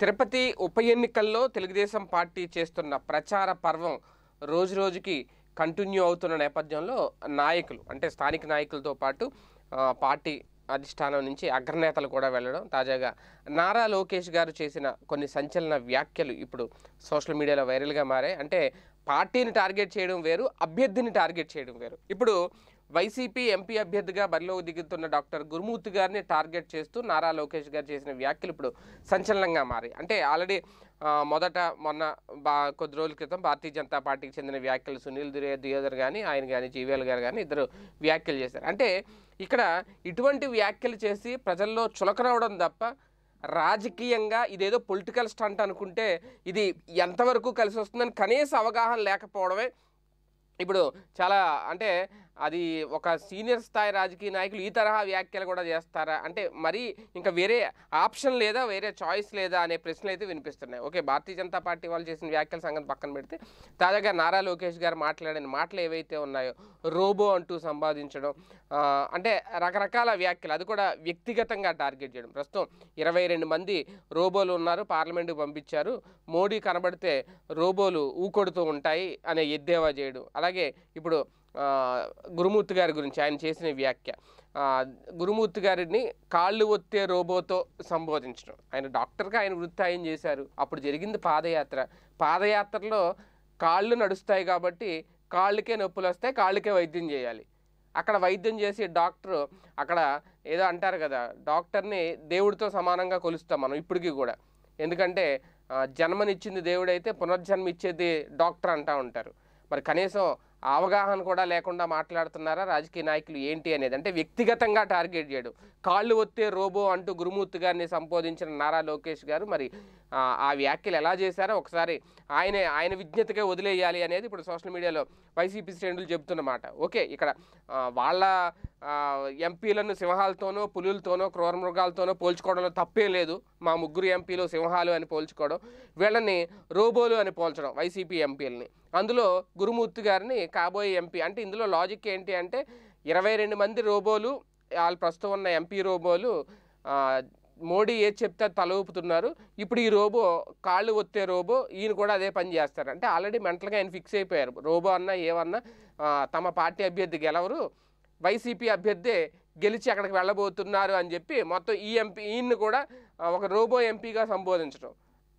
తిరుపతి ఉప ఎన్నికల్లో తెలుగుదేశం పార్టీ చేస్తున్న ప్రచార పర్వం రోజు రోజుకి కంటిన్యూ అవుతున్న నేపథ్యంలో నాయకులు అంటే స్థానిక నాయకులతో పాటు పార్టీ అధిష్టానం నుంచి అగ్రనేతలు కూడా వెళ్ళడం తాజాగా నారా లోకేష్ గారు చేసిన కొన్ని సంచలన వ్యాఖ్యలు ఇప్పుడు సోషల్ మీడియాలో వైరల్గా మారాయి అంటే పార్టీని టార్గెట్ చేయడం వేరు అభ్యర్థిని టార్గెట్ చేయడం వేరు ఇప్పుడు వైసీపీ ఎంపీ అభ్యర్థిగా బరిలో దిగుతున్న డాక్టర్ గురుమూర్తి గారిని టార్గెట్ చేస్తూ నారా లోకేష్ గారు చేసిన వ్యాఖ్యలు ఇప్పుడు సంచలనంగా మారి అంటే ఆల్రెడీ మొదట మొన్న బా కొద్ది రోజుల క్రితం భారతీయ జనతా పార్టీకి చెందిన వ్యాఖ్యలు సునీల్ దురే దుయోధర్ కానీ ఆయన కానీ జీవీఎల్ గారు కానీ ఇద్దరు వ్యాఖ్యలు చేశారు అంటే ఇక్కడ ఇటువంటి వ్యాఖ్యలు చేసి ప్రజల్లో చులకనవడం తప్ప రాజకీయంగా ఇదేదో పొలిటికల్ స్టంట్ అనుకుంటే ఇది ఎంతవరకు కలిసి వస్తుందని కనీస అవగాహన లేకపోవడమే ఇప్పుడు చాలా అంటే అది ఒక సీనియర్ స్థాయి రాజకీయ నాయకులు ఈ తరహా వ్యాఖ్యలు కూడా చేస్తారా అంటే మరి ఇంకా వేరే ఆప్షన్ లేదా వేరే చాయిస్ లేదా అనే ప్రశ్నలు అయితే వినిపిస్తున్నాయి ఓకే భారతీయ జనతా పార్టీ వాళ్ళు చేసిన వ్యాఖ్యల సంగతి పక్కన పెడితే తాజాగా నారా లోకేష్ గారు మాట్లాడిన మాటలు ఏవైతే ఉన్నాయో రోబో అంటూ సంపాదించడం అంటే రకరకాల వ్యాఖ్యలు అది కూడా వ్యక్తిగతంగా టార్గెట్ చేయడం ప్రస్తుతం ఇరవై రెండు మంది రోబోలు ఉన్నారు పార్లమెంటుకు పంపించారు మోడీ కనబడితే రోబోలు ఊకొడుతూ ఉంటాయి అనే ఎద్దేవా చేయడం అలాగే ఇప్పుడు గురుమూర్తి గారి గురించి ఆయన చేసిన వ్యాఖ్య గురుమూర్తి గారిని కాళ్ళు ఒత్తే రోబోతో సంబోధించడం ఆయన డాక్టర్గా ఆయన వృత్తి ఆయన చేశారు అప్పుడు జరిగింది పాదయాత్ర పాదయాత్రలో కాళ్ళు నడుస్తాయి కాబట్టి కాళ్ళకే నొప్పులు వస్తాయి కాళ్ళకే వైద్యం చేయాలి అక్కడ వైద్యం చేసి డాక్టర్ అక్కడ ఏదో అంటారు కదా డాక్టర్ని దేవుడితో సమానంగా కొలుస్తాం మనం ఇప్పటికీ కూడా ఎందుకంటే జన్మనిచ్చింది దేవుడైతే పునర్జన్మ ఇచ్చేది డాక్టర్ అంటూ ఉంటారు మరి కనీసం అవగాహన కూడా లేకుండా మాట్లాడుతున్నారా రాజకీయ నాయకులు ఏంటి అనేది అంటే వ్యక్తిగతంగా టార్గెట్ చేయడం కాళ్ళు ఒత్తే రోబో అంటూ గురుమూర్తి గారిని సంబోధించిన నారా లోకేష్ గారు మరి ఆ వ్యాఖ్యలు ఎలా చేశారో ఒకసారి ఆయనే ఆయన విజ్ఞతగా వదిలేయాలి అనేది ఇప్పుడు సోషల్ మీడియాలో వైసీపీ శ్రేణులు చెబుతున్నమాట ఓకే ఇక్కడ వాళ్ళ ఎంపీలను సింహాలతోనో పులులతోనో క్రూరమృగాలతోనో పోల్చుకోవడంలో తప్పే లేదు మా ముగ్గురు ఎంపీలు సింహాలు అని పోల్చుకోవడం వీళ్ళని రోబోలు అని పోల్చడం వైసీపీ ఎంపీలని అందులో గురుమూర్తి గారిని కాబోయే ఎంపీ అంటే ఇందులో లాజిక్ ఏంటి అంటే ఇరవై రెండు మంది రోబోలు వాళ్ళు ప్రస్తుతం ఉన్న ఎంపీ రోబోలు మోడీ ఏది చెప్తే తల ఊపుతున్నారు ఇప్పుడు ఈ రోబో కాళ్ళు ఒత్తే రోబో ఈయన కూడా అదే పని చేస్తారు అంటే ఆల్రెడీ మెంటల్గా ఆయన ఫిక్స్ అయిపోయారు రోబో అన్నా ఏమన్నా తమ పార్టీ అభ్యర్థి గెలవరు వైసీపీ అభ్యర్థి గెలిచి అక్కడికి వెళ్ళబోతున్నారు అని చెప్పి మొత్తం ఈ ఎంపీ ఈయన్ని కూడా ఒక రోబో ఎంపీగా సంబోధించడం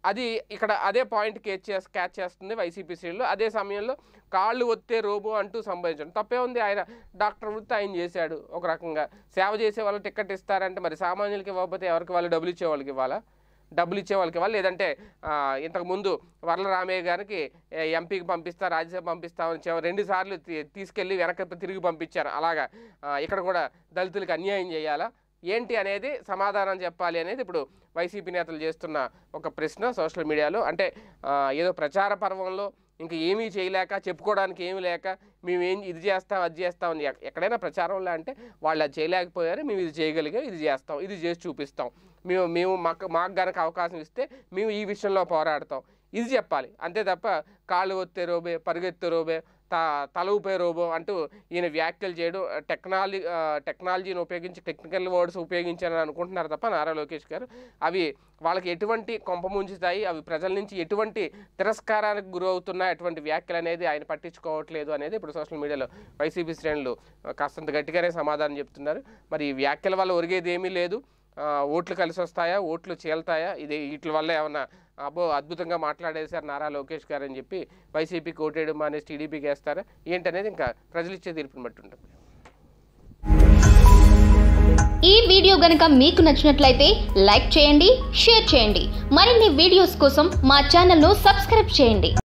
అది ఇక్కడ అదే పాయింట్ క్యాచ్ చేసి క్యాచ్ చేస్తుంది వైసీపీ శ్రేణులు అదే సమయంలో కాళ్ళు ఒత్తే రోబో అంటూ సంబోధించడం తప్పే ఉంది ఆయన డాక్టర్ వృత్తి ఆయన చేశాడు ఒక రకంగా సేవ చేసే వాళ్ళు టికెట్ ఇస్తారంటే మరి సామాన్యులకి ఇవ్వకపోతే ఎవరికి వాళ్ళు డబ్బులు ఇచ్చే వాళ్ళకి ఇవ్వాలా డబ్బులు ఇచ్చే వాళ్ళకి ఇవ్వాలి లేదంటే ఇంతకుముందు వరలరామయ్య గారికి ఎంపీకి పంపిస్తా రాజ్యసభ పంపిస్తామని రెండు సార్లు తీసుకెళ్ళి వెనక తిరిగి పంపించారు అలాగా ఇక్కడ కూడా దళితులకు అన్యాయం చేయాలా ఏంటి అనేది సమాధానం చెప్పాలి అనేది ఇప్పుడు వైసీపీ నేతలు చేస్తున్న ఒక ప్రశ్న సోషల్ మీడియాలో అంటే ఏదో ప్రచార పర్వంలో ఇంకా ఏమీ చేయలేక చెప్పుకోవడానికి ఏమీ లేక మేము ఏం ఇది చేస్తాం అది చేస్తాం అని ఎక్కడైనా ప్రచారంలో అంటే వాళ్ళు అది చేయలేకపోయారు మేము ఇది చేయగలిగా ఇది చేస్తాం ఇది చేసి చూపిస్తాం మేము మేము మాకు మాకు గనక అవకాశం ఇస్తే మేము ఈ విషయంలో పోరాడతాం ఇది చెప్పాలి అంతే తప్ప కాళ్ళు ఒత్తే రోబే పరుగెత్తే రోబే త ఊపే రోబో అంటూ ఈయన వ్యాఖ్యలు చేయడం టెక్నాలజీ టెక్నాలజీని ఉపయోగించి టెక్నికల్ వర్డ్స్ ఉపయోగించారని అనుకుంటున్నారు తప్ప నారా లోకేష్ గారు అవి వాళ్ళకి ఎటువంటి కొంప ముంచుతాయి అవి ప్రజల నుంచి ఎటువంటి తిరస్కారానికి గురవుతున్నాయి అటువంటి వ్యాఖ్యలు అనేది ఆయన పట్టించుకోవట్లేదు అనేది ఇప్పుడు సోషల్ మీడియాలో వైసీపీ శ్రేణులు కాస్తంత గట్టిగానే సమాధానం చెప్తున్నారు మరి ఈ వ్యాఖ్యల వల్ల ఒరిగేది ఏమీ లేదు ఓట్లు కలిసి వస్తాయా ఓట్లు చేల్తాయా ఇది వీటి వల్ల ఏమన్నా అబ్బో అద్భుతంగా మాట్లాడేశారు నారా లోకేష్ గారు అని చెప్పి వైసీపీ కోటేడు మానేసి టీడీపీకి వేస్తారా ఏంటనేది ఇంకా ప్రజలు ఇచ్చే తీర్పుని బట్టి ఉంటుంది ఈ వీడియో గనక మీకు నచ్చినట్లయితే లైక్ చేయండి షేర్ చేయండి మరిన్ని వీడియోస్ కోసం మా ఛానల్ను సబ్స్క్రైబ్ చేయండి